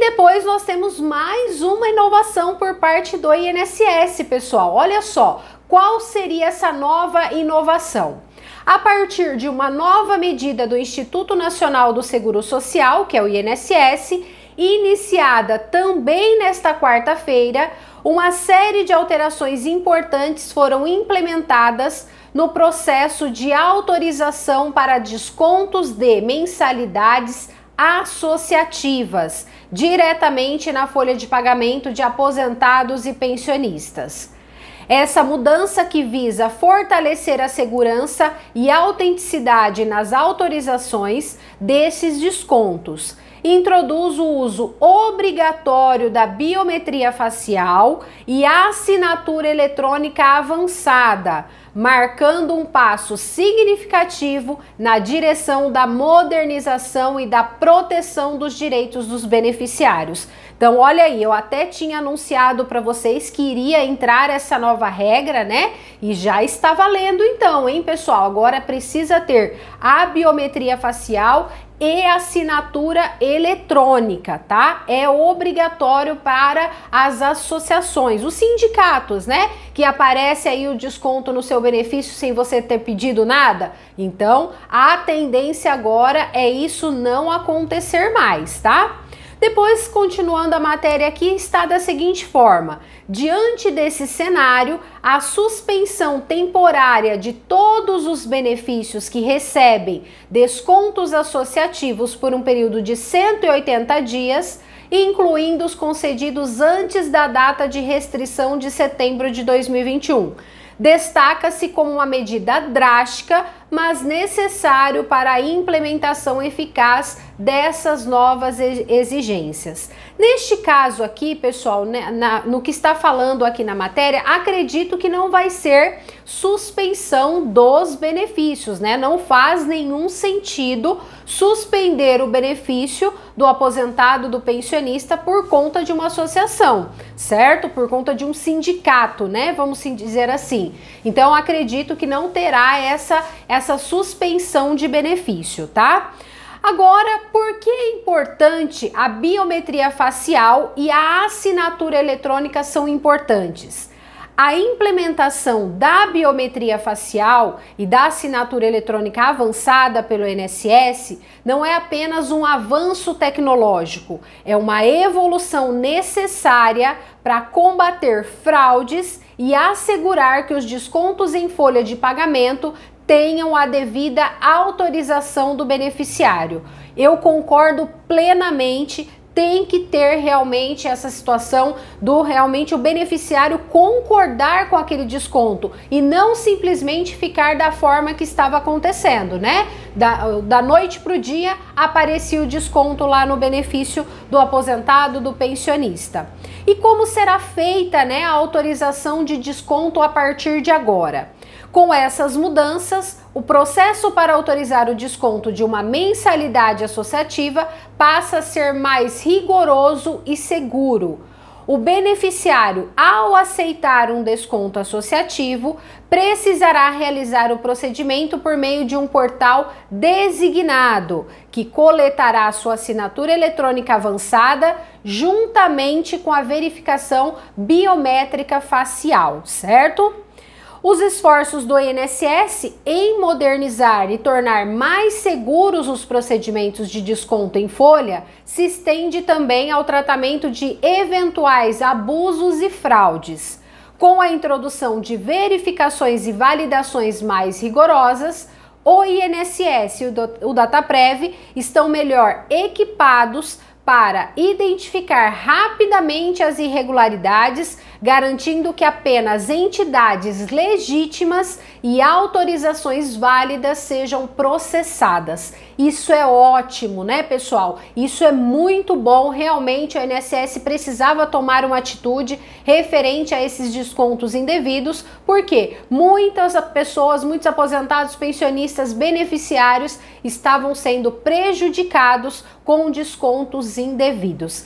depois nós temos mais uma inovação por parte do INSS, pessoal. Olha só, qual seria essa nova inovação? A partir de uma nova medida do Instituto Nacional do Seguro Social, que é o INSS, iniciada também nesta quarta-feira, uma série de alterações importantes foram implementadas no processo de autorização para descontos de mensalidades associativas, diretamente na folha de pagamento de aposentados e pensionistas. Essa mudança que visa fortalecer a segurança e a autenticidade nas autorizações desses descontos introduz o uso obrigatório da biometria facial e assinatura eletrônica avançada, marcando um passo significativo na direção da modernização e da proteção dos direitos dos beneficiários. Então, olha aí, eu até tinha anunciado para vocês que iria entrar essa nova regra, né? E já está valendo então, hein, pessoal? Agora precisa ter a biometria facial e assinatura eletrônica, tá? É obrigatório para as associações, os sindicatos, né? Que aparece aí o desconto no seu benefício sem você ter pedido nada. Então, a tendência agora é isso não acontecer mais, tá? Depois, continuando a matéria aqui, está da seguinte forma: diante desse cenário, a suspensão temporária de todos os benefícios que recebem descontos associativos por um período de 180 dias incluindo os concedidos antes da data de restrição de setembro de 2021. Destaca-se como uma medida drástica mas necessário para a implementação eficaz dessas novas exigências. Neste caso aqui, pessoal, né, na, no que está falando aqui na matéria, acredito que não vai ser suspensão dos benefícios, né? Não faz nenhum sentido suspender o benefício do aposentado, do pensionista por conta de uma associação, certo? Por conta de um sindicato, né? Vamos assim dizer assim. Então acredito que não terá essa, essa essa suspensão de benefício, tá? Agora, por que é importante a biometria facial e a assinatura eletrônica são importantes? A implementação da biometria facial e da assinatura eletrônica avançada pelo INSS não é apenas um avanço tecnológico, é uma evolução necessária para combater fraudes e assegurar que os descontos em folha de pagamento tenham a devida autorização do beneficiário. Eu concordo plenamente tem que ter realmente essa situação do realmente o beneficiário concordar com aquele desconto e não simplesmente ficar da forma que estava acontecendo, né? Da, da noite para o dia aparecia o desconto lá no benefício do aposentado, do pensionista. E como será feita né, a autorização de desconto a partir de agora? Com essas mudanças, o processo para autorizar o desconto de uma mensalidade associativa passa a ser mais rigoroso e seguro. O beneficiário, ao aceitar um desconto associativo, precisará realizar o procedimento por meio de um portal designado, que coletará sua assinatura eletrônica avançada juntamente com a verificação biométrica facial, certo? Os esforços do INSS em modernizar e tornar mais seguros os procedimentos de desconto em folha se estende também ao tratamento de eventuais abusos e fraudes. Com a introdução de verificações e validações mais rigorosas, o INSS e o DataPrev estão melhor equipados para identificar rapidamente as irregularidades garantindo que apenas entidades legítimas e autorizações válidas sejam processadas. Isso é ótimo, né, pessoal? Isso é muito bom. Realmente, o INSS precisava tomar uma atitude referente a esses descontos indevidos, porque muitas pessoas, muitos aposentados, pensionistas, beneficiários estavam sendo prejudicados com descontos indevidos.